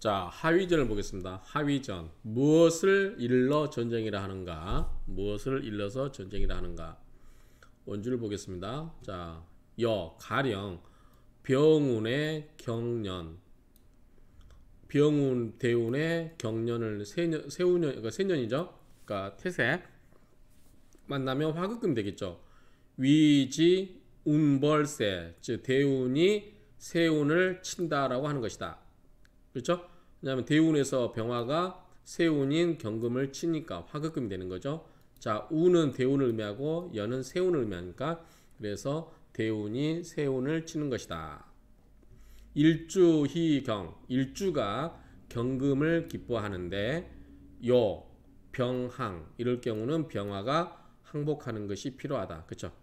자 하위전을 보겠습니다. 하위전 무엇을 일러 전쟁이라 하는가? 무엇을 일러서 전쟁이라 하는가? 원주를 보겠습니다. 자 여, 가령, 병운의 경련 병운, 대운의 경련을 세년, 세우년, 그러니까 세년이죠. 그러니까 태세 만나면 화극금 되겠죠. 위지 운벌세 즉 대운이 세운을 친다라고 하는 것이다. 그렇죠? 왜냐하면 대운에서 병화가 세운인 경금을 치니까 화극금이 되는 거죠. 자, 운은 대운을 의미하고 연은 세운을 의미하니까 그래서 대운이 세운을 치는 것이다. 일주희경, 일주가 경금을 기뻐하는데 요, 병항 이럴 경우는 병화가 항복하는 것이 필요하다. 그쵸? 그렇죠?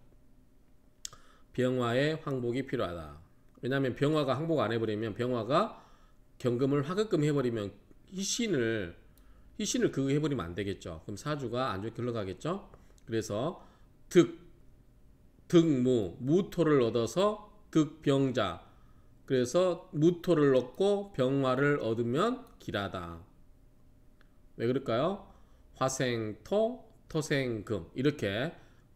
병화의 항복이 필요하다. 왜냐하면 병화가 항복 안 해버리면 병화가 경금을 화급금 해버리면 희신을 희신을 그 해버리면 안 되겠죠. 그럼 사주가 안 좋게 흘러가겠죠. 그래서 득 득무 무토를 얻어서 득병자 그래서 무토를 얻고 병화를 얻으면 길하다. 왜 그럴까요? 화생토 토생금 이렇게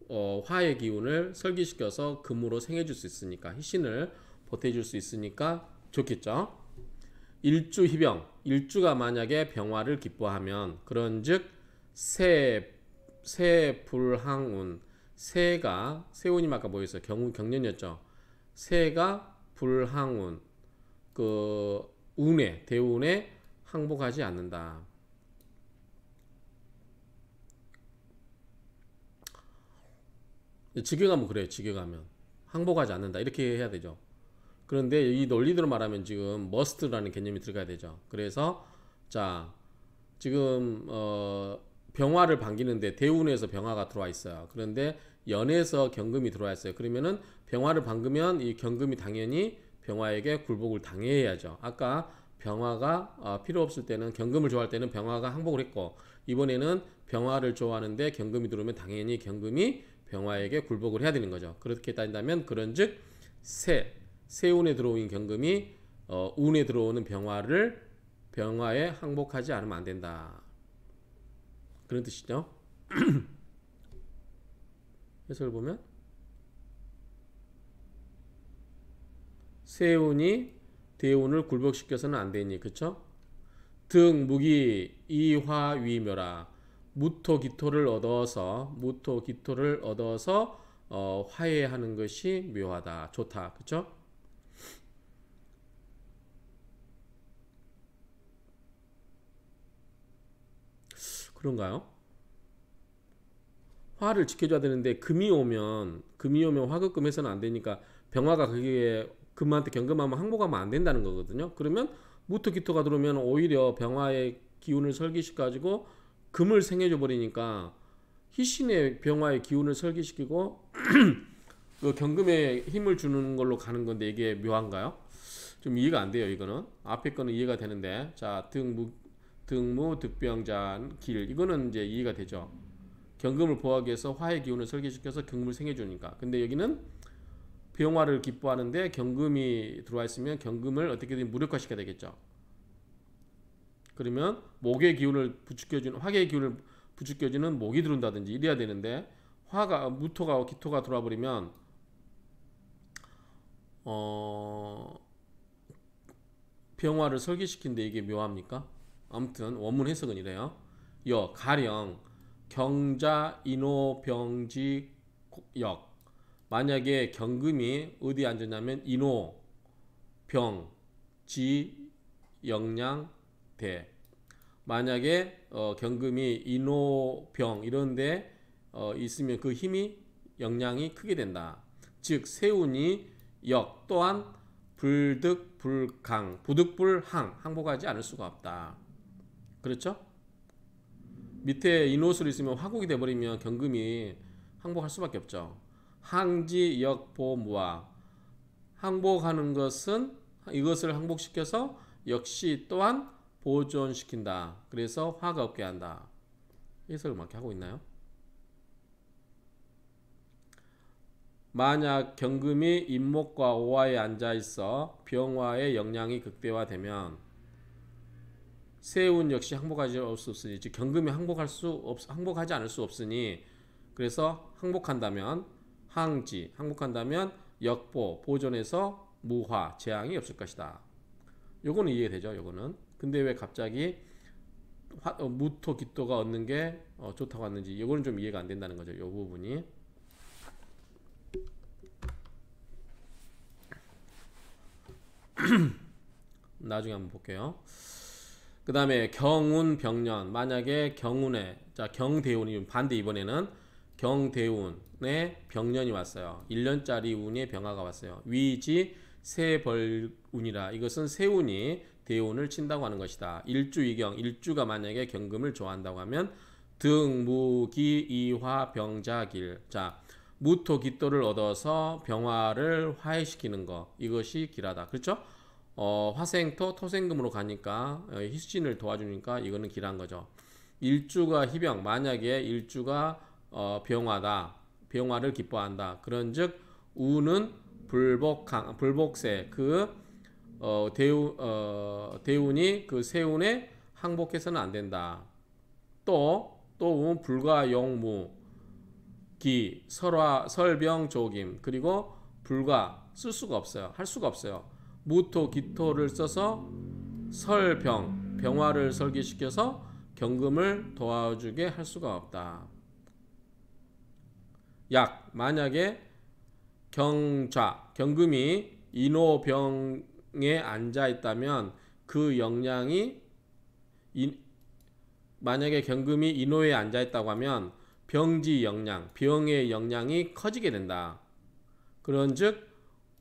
어, 화의 기운을 설기시켜서 금으로 생해줄 수 있으니까 희신을 보태줄 수 있으니까 좋겠죠. 일주 희병, 일주가 만약에 병화를 기뻐하면 그런즉 세, 세 불항운, 세가 세운이 아까 뭐였어? 경운 경련이었죠. 세가 불항운, 그 운에 대운에 항복하지 않는다. 직여가면 그래요. 직여가면 항복하지 않는다. 이렇게 해야 되죠. 그런데 이 논리대로 말하면 지금 머스트라는 개념이 들어가야 되죠. 그래서 자 지금 어 병화를 반기는데 대운에서 병화가 들어와 있어요. 그런데 연에서 경금이 들어와 있어요. 그러면은 병화를 반기면 이 경금이 당연히 병화에게 굴복을 당해야죠. 아까 병화가 어, 필요 없을 때는 경금을 좋아할 때는 병화가 항복을 했고 이번에는 병화를 좋아하는데 경금이 들어오면 당연히 경금이 병화에게 굴복을 해야 되는 거죠. 그렇게 따진다면 그런즉 세 세운에 들어온 경금이 어, 운에 들어오는 병화를 병화에 항복하지 않으면 안 된다. 그런 뜻이죠. 해석을 보면 세운이 대운을 굴복시켜서는 안 되니 그쵸? 등 무기 이화 위묘라 아. 무토 기토를 얻어서 무토 기토를 얻어서 어, 화해하는 것이 묘하다 좋다 그쵸? 그런가요? 화를 지켜줘야 되는데 금이 오면 금이 오면 화급금 해서는 안 되니까 병화가 그게 금한테 경금하면 항복하면 안 된다는 거거든요. 그러면 무토기토가 들어오면 오히려 병화의 기운을 설기시켜가지고 금을 생해줘 버리니까 희신의 병화의 기운을 설기시키고 그 경금에 힘을 주는 걸로 가는 건데 이게 묘한가요? 좀 이해가 안 돼요 이거는 앞에 거는 이해가 되는데 자등 등무, 득병잔길 이거는 이제 이해가 되죠. 경금을 보호하기 위해서 화의 기운을 설계시켜서 경금을 생해주니까. 근데 여기는 병화를 기뻐하는데 경금이 들어와 있으면 경금을 어떻게든 무력화시켜야 되겠죠. 그러면 목의 기운을 부추겨주는 화의 기운을 부추겨주는 목이 들어온다든지 이래야 되는데 화가 무토가 기토가 들어와 버리면 어 병화를 설계시킨데 이게 묘합니까? 아무튼 원문 해석은 이래요. 여 가령 경자 인호병지 역 만약에 경금이 어디 앉았냐면 인호 병지 영양 대 만약에 어, 경금이 인호 병 이런데 어, 있으면 그 힘이 영향이 크게 된다. 즉 세운이 역 또한 불득불강 부득불항 항복하지 않을 수가 없다. 그렇죠? 밑에 인호수로 있으면 화곡이 돼버리면 경금이 항복할 수밖에 없죠. 항지 역보무화 항복하는 것은 이것을 항복시켜서 역시 또한 보존시킨다. 그래서 화가 없게 한다. 해석을 맞 하고 있나요? 만약 경금이 임목과 오화에 앉아 있어 병화의 영향이 극대화되면 세운 역시 항복하지 수 없으니 즉 경금이 항복할 수 없, 항복하지 않을 수 없으니 그래서 항복한다면 항지 항복한다면 역보 보존에서 무화 재앙이 없을 것이다. 요거는 이해되죠. 요거는 근데 왜 갑자기 화, 어, 무토 기토가 얻는 게 어, 좋다고 하는지 요거는 좀 이해가 안 된다는 거죠. 요 부분이 나중에 한번 볼게요. 그 다음에 경운 병년 만약에 경운에 자 경대운이 반대 이번에는 경대운의 병년이 왔어요 1년짜리 운의 병화가 왔어요 위지 세벌운이라 이것은 세운이 대운을 친다고 하는 것이다 일주이경 일주가 만약에 경금을 좋아한다고 하면 등무기 이화 병자길 자 무토 기토를 얻어서 병화를 화해시키는 것 이것이 길하다 그렇죠 어, 화생토 토생금으로 가니까 어, 희수진을 도와주니까 이거는 길한 거죠. 일주가 희병 만약에 일주가 어, 병화다 병화를 기뻐한다 그런즉 우는 불복강 불복세 그 어, 대우 어, 대운이 그 세운에 항복해서는 안 된다. 또 또운 불과용무 기 설화 설병 조김 그리고 불과 쓸 수가 없어요 할 수가 없어요 무토 기토를 써서 설병 병화를 설계시켜서 경금을 도와주게 할 수가 없다. 약 만약에 경좌 경금이 인호병에 앉아 있다면 그 역량이 인, 만약에 경금이 인호에 앉아 있다고 하면 병지 역량 병의 역량이 커지게 된다. 그런즉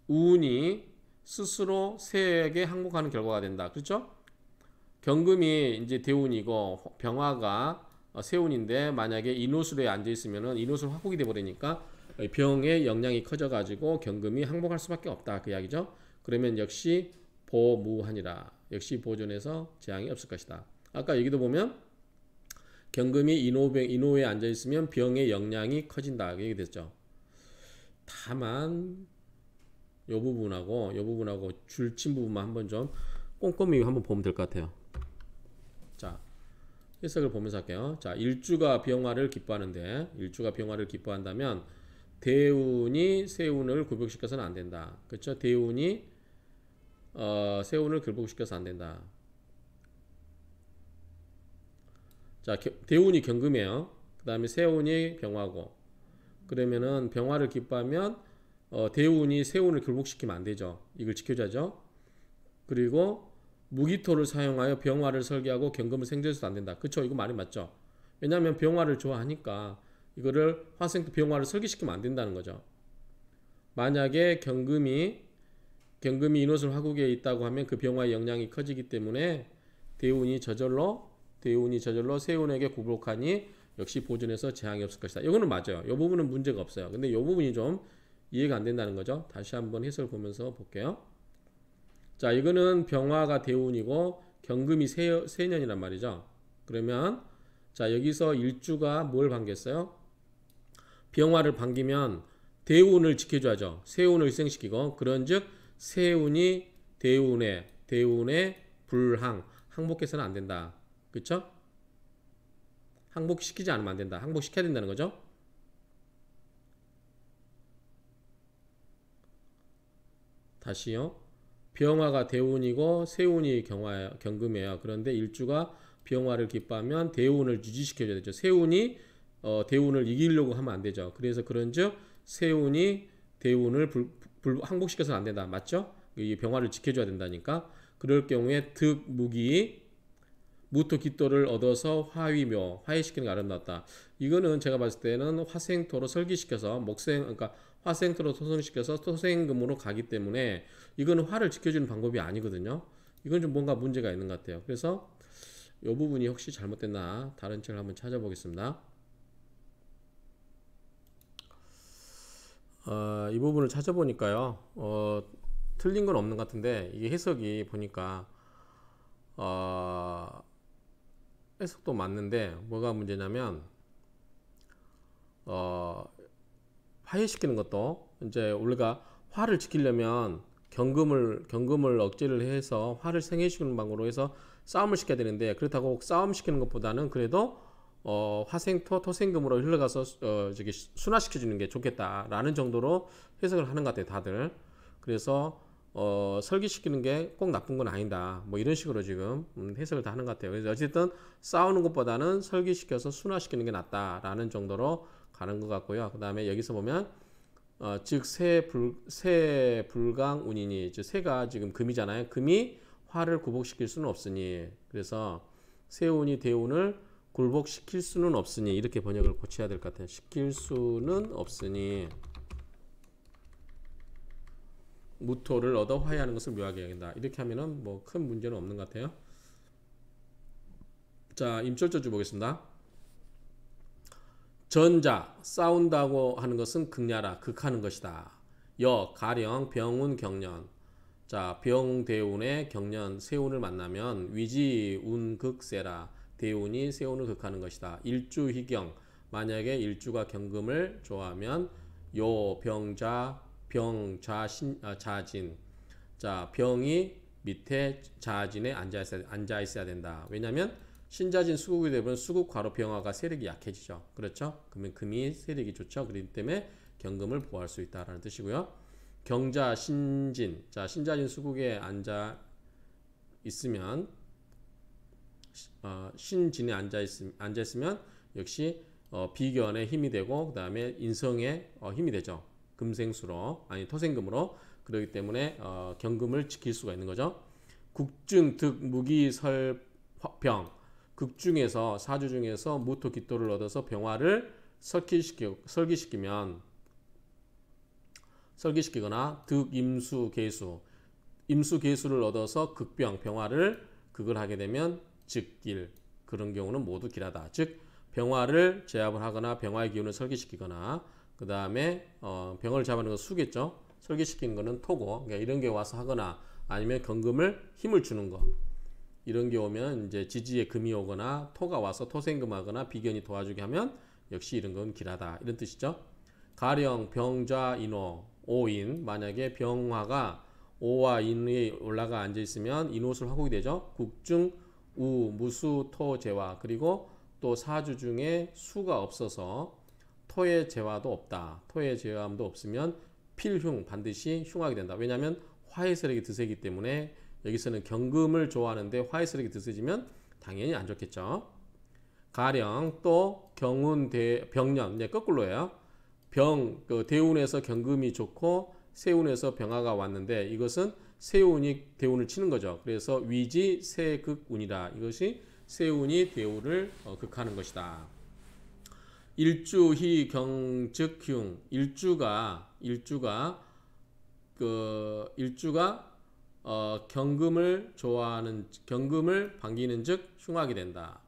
운이 스스로 새에게 항복하는 결과가 된다. 그렇죠? 경금이 이제 대운이고 병화가 어, 세운인데 만약에 인호수에 앉아 있으면 인호수로 복이돼 버리니까 병의 영향이 커져 가지고 경금이 항복할 수밖에 없다. 그 이야기죠. 그러면 역시 보무하니라. 역시 보존해서 재앙이 없을 것이다. 아까 여기도 보면 경금이 인호병 인호에 앉아 있으면 병의 영향이 커진다. 그 얘기 됐죠. 다만 요 부분하고 요 부분하고 줄친 부분만 한번 좀 꼼꼼히 한번 보면 될 것 같아요. 자, 해석을 보면서 할게요. 자, 일주가 병화를 기뻐하는데 일주가 병화를 기뻐한다면 대운이 세운을 굴복시켜서는 안 된다. 그렇죠? 대운이 어, 세운을 굴복시켜서 안 된다. 자, 겨, 대운이 경금이에요. 그 다음에 세운이 병화고 그러면은 병화를 기뻐하면 어, 대운이 세운을 결복시키면 안 되죠. 이걸 지켜줘야죠. 그리고 무기토를 사용하여 병화를 설계하고 경금을 생제해서도 안 된다. 그쵸? 이거 말이 맞죠? 왜냐하면 병화를 좋아하니까 이거를 화생토 병화를 설계시키면 안 된다는 거죠. 만약에 경금이 경금이 인호술 화국에 있다고 하면 그 병화의 역량이 커지기 때문에 대운이 저절로 대운이 저절로 세운에게 굴복하니 역시 보존해서 재앙이 없을 것이다. 이거는 맞아요. 이 부분은 문제가 없어요. 근데 이 부분이 좀 이해가 안 된다는 거죠. 다시 한번 해설 보면서 볼게요. 자, 이거는 병화가 대운이고 경금이 세, 세년이란 말이죠. 그러면 자, 여기서 일주가 뭘 반겼어요? 병화를 반기면 대운을 지켜줘야죠. 세운을 희생시키고 그런즉 세운이 대운에 대운에 불항 항복해서는 안 된다. 그쵸 항복시키지 않으면 안 된다. 항복시켜야 된다는 거죠. 다시요. 비영화가 대운이고 세운이 경화 경금이에요. 그런데 일주가 비영화를 기뻐하면 대운을 유지시켜줘야 되죠. 세운이 어, 대운을 이기려고 하면 안 되죠. 그래서 그런즉 세운이 대운을 불, 불, 항복시켜서는 안 된다. 맞죠? 이 병화를 지켜줘야 된다니까. 그럴 경우에 득 무기 무토 기토를 얻어서 화위묘 화해시키는 게 아름답다. 이거는 제가 봤을 때는 화생토로 설기시켜서 목생 그러니까 화생토로 소송시켜서 소생금으로 가기 때문에 이거는 화를 지켜주는 방법이 아니거든요. 이건 좀 뭔가 문제가 있는 것 같아요. 그래서 이 부분이 혹시 잘못됐나 다른 책을 한번 찾아보겠습니다. 어, 이 부분을 찾아보니까요. 어, 틀린 건 없는 것 같은데 이게 해석이 보니까 어, 해석도 맞는데 뭐가 문제냐면 어, 화해시키는 것도 이제 우리가 화를 지키려면 경금을 경금을 억제를 해서 화를 생해시키는 방법으로 해서 싸움을 시켜야 되는데 그렇다고 싸움 시키는 것보다는 그래도 어, 화생토 토생금으로 흘러가서 어, 저기 순화시켜 주는 게 좋겠다라는 정도로 해석을 하는 것 같아요 다들 그래서 어, 설계시키는 게 꼭 나쁜 건 아니다 뭐 이런 식으로 지금 음, 해석을 다 하는 것 같아요 그래서 어쨌든 싸우는 것보다는 설계시켜서 순화시키는 게 낫다라는 정도로 가는 것 같고요. 그 다음에 여기서 보면 어, 즉새세 불강 운이니 즉 세가 지금 금이잖아요. 금이 화를 구복시킬 수는 없으니 그래서 세운이 대운을 굴복시킬 수는 없으니 이렇게 번역을 고쳐야 될 것 같아요. 시킬 수는 없으니 무토를 얻어 화해하는 것을 묘하게 여긴다. 이렇게 하면은 뭐 큰 문제는 없는 것 같아요. 자, 임철저주 보겠습니다. 전자 싸운다고 하는 것은 극렬하 극하는 것이다. 여 가령 병운 경련 자 병대운의 경련 세운을 만나면 위지운 극세라 대운이 세운을 극하는 것이다. 일주희경 만약에 일주가 경금을 좋아하면 요 병자 병자 신 아, 자진 자 병이 밑에 자진에 앉아 있어야, 앉아 있어야 된다. 왜냐하면 신자진 수국이 되면 수국 과로 병화가 세력이 약해지죠. 그렇죠? 그러면 금이 세력이 좋죠. 그렇기 때문에 경금을 보호할 수 있다라는 뜻이고요. 경자 신진 자 신자진 수국에 앉아 있으면 어, 신진에 앉아 있음 앉아 있으면 역시 어, 비견의 힘이 되고 그 다음에 인성의 어, 힘이 되죠. 금생수로 아니 토생금으로 그러기 때문에 어, 경금을 지킬 수가 있는 거죠. 국중 득 무기 설병 극 중에서 사주 중에서 무토 기토를 얻어서 병화를 설기시키, 설기시키면 설기시키거나 득 임수 계수 임수 계수를 얻어서 극병 병화를 극을 하게 되면 즉길 그런 경우는 모두 길하다. 즉 병화를 제압을 하거나 병화의 기운을 설기시키거나 그 다음에 어, 병을 잡아내는 건 수겠죠. 설기시킨 거는 토고 그러니까 이런 게 와서 하거나 아니면 경금을 힘을 주는 거 이런 게 오면 이제 지지에 금이 오거나 토가 와서 토생금하거나 비견이 도와주게 하면 역시 이런 건 길하다 이런 뜻이죠. 가령 병좌 인호 오인 만약에 병화가 오와 인에 올라가 앉아 있으면 인옷을 화곡이 되죠. 국중 우 무수 토 재화 그리고 또 사주 중에 수가 없어서 토의 재화도 없다. 토의 재화함도 없으면 필흉 반드시 흉하게 된다. 왜냐하면 화의 세력이 드세기 때문에 여기서는 경금을 좋아하는데 화이스력이 드세지면 당연히 안 좋겠죠. 가령 또 경운 대 병년 예, 거꾸로예요. 병 그 대운에서 경금이 좋고 세운에서 병화가 왔는데 이것은 세운이 대운을 치는 거죠. 그래서 위지 세극운이라 이것이 세운이 대운을 어, 극하는 것이다. 일주희 경즉흉 일주가 일주가 그 일주가 어, 경금을 좋아하는 경금을 반기는 즉 흉하게 된다.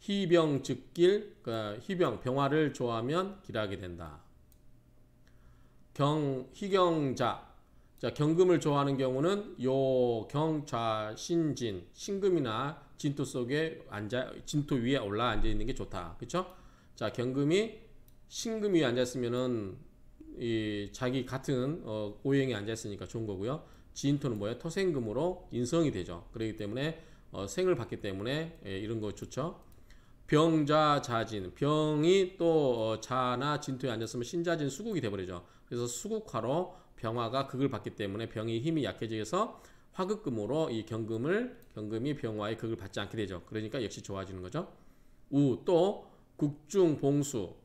희병 즉길 그 희병 병화를 좋아하면 길하게 된다. 경 희경자 자 경금을 좋아하는 경우는 요경좌 신진 신금이나 진토 속에 앉아 진토 위에 올라 앉아 있는 게 좋다. 그렇죠? 자 경금이 신금 위에 앉았으면은 이 자기 같은 어, 오형이 앉아 있으니까 좋은 거고요. 지인토는 뭐예요? 토생금으로 인성이 되죠. 그렇기 때문에 어, 생을 받기 때문에 예, 이런 거 좋죠. 병자자진 병이 또 어, 자나 진토에 앉았으면 신자진 수국이 돼버리죠. 그래서 수국화로 병화가 극을 받기 때문에 병이 힘이 약해져서 화극금으로 이 경금을 경금이 병화의 극을 받지 않게 되죠. 그러니까 역시 좋아지는 거죠. 우 또 국중 봉수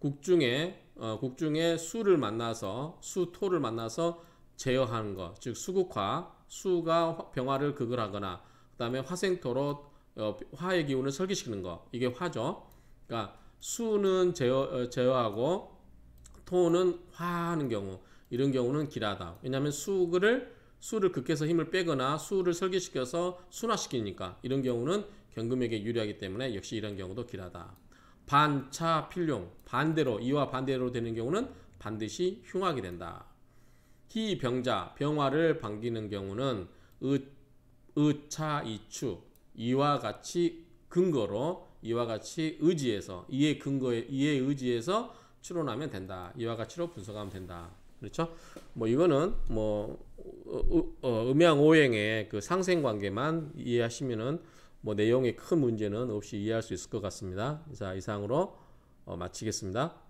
국중에 어, 국중에 수를 만나서 수토를 만나서 제어하는 것, 즉 수국화, 수가 병화를 극을하거나 그다음에 화생토로 어, 화의 기운을 설계시키는 것, 이게 화죠. 그러니까 수는 제어, 어, 제어하고 토는 화하는 경우, 이런 경우는 길하다. 왜냐하면 수를 수를 극해서 힘을 빼거나 수를 설계시켜서 순화시키니까 이런 경우는 경금에게 유리하기 때문에 역시 이런 경우도 길하다. 반차 필용 반대로 이와 반대로 되는 경우는 반드시 흉하게 된다. 희병자 병화를 반기는 경우는 의, 의차 이추 이와 같이 근거로 이와 같이 의지해서 이에 근거에 이에 의지해서 추론하면 된다. 이와 같이로 분석하면 된다. 그렇죠? 뭐 이거는 뭐 어, 어, 음양 오행의 그 상생 관계만 이해하시면은 뭐 내용에 큰 문제는 없이 이해할 수 있을 것 같습니다. 자, 이상으로 어, 마치겠습니다.